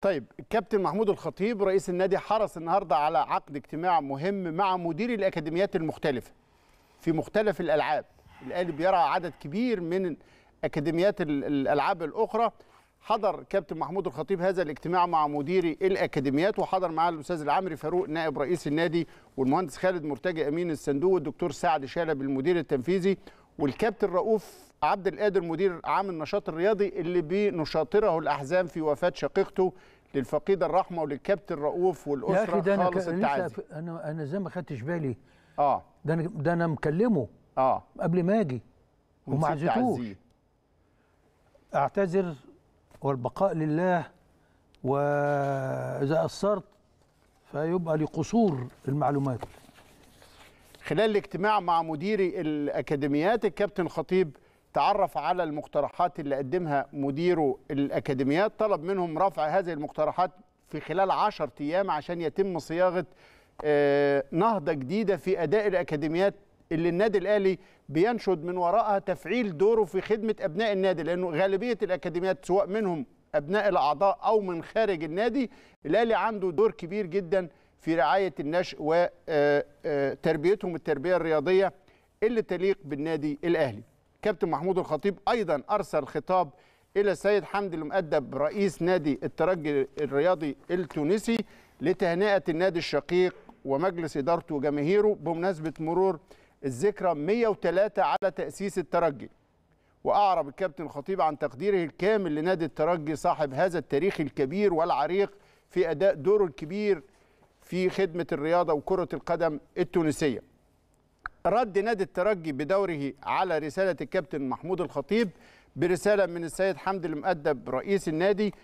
طيب الكابتن محمود الخطيب رئيس النادي حرص النهارده على عقد اجتماع مهم مع مديري الاكاديميات المختلفه في مختلف الالعاب الاهلي بيرعى عدد كبير من اكاديميات الالعاب الاخرى حضر كابتن محمود الخطيب هذا الاجتماع مع مديري الاكاديميات وحضر معاه الاستاذ العمري فاروق نائب رئيس النادي والمهندس خالد مرتجى امين الصندوق والدكتور سعد شالب المدير التنفيذي والكابتن رؤوف عبد القادر مدير عام النشاط الرياضي اللي بنشاطره الاحزان في وفاه شقيقته للفقيده الرحمه وللكابتن رؤوف والاسره خالص التعازي انا انا زي ما خدتش بالي اه ده انا ده انا مكلمه اه قبل ما اجي وما عزيتوش اعتذر والبقاء لله واذا قصرت فيبقى لقصور المعلومات خلال الاجتماع مع مديري الأكاديميات الكابتن خطيب تعرف على المقترحات اللي قدمها مديره الأكاديميات طلب منهم رفع هذه المقترحات في خلال عشر أيام عشان يتم صياغة آه، نهضة جديدة في أداء الأكاديميات اللي النادي الاهلي بينشد من وراءها تفعيل دوره في خدمه ابناء النادي لانه غالبيه الاكاديميات سواء منهم ابناء الاعضاء او من خارج النادي الاهلي عنده دور كبير جدا في رعاية النشء وتربيتهم آه، آه، التربية الرياضية اللي تليق بالنادي الأهلي كابتن محمود الخطيب أيضا أرسل خطاب إلى السيد حمدي المؤدب رئيس نادي الترجي الرياضي التونسي لتهنئة النادي الشقيق ومجلس إدارته وجماهيره بمناسبة مرور الذكرى 103 على تأسيس الترجي وأعرب الكابتن الخطيب عن تقديره الكامل لنادي الترجي صاحب هذا التاريخ الكبير والعريق في أداء دوره الكبير في خدمة الرياضة وكرة القدم التونسية رد نادي الترجي بدوره على رسالة الكابتن محمود الخطيب برسالة من السيد حمد المؤدب رئيس النادي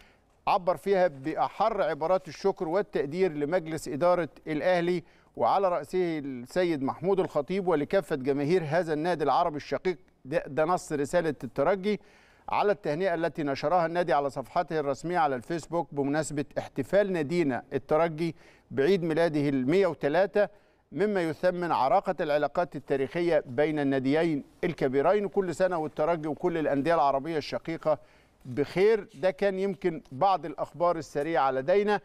عبر فيها بأحر عبارات الشكر والتقدير لمجلس إدارة الأهلي وعلى رأسه السيد محمود الخطيب ولكافة جماهير هذا النادي العربي الشقيق ده, ده نص رسالة الترجي على التهنئة التي نشرها النادي على صفحته الرسمية على الفيسبوك بمناسبة احتفال نادينا الترجي بعيد ميلاده ال 103 مما يثمن عراقة العلاقات التاريخية بين الناديين الكبيرين كل سنة والترجي وكل الأندية العربية الشقيقة بخير ده كان يمكن بعض الأخبار السريعة لدينا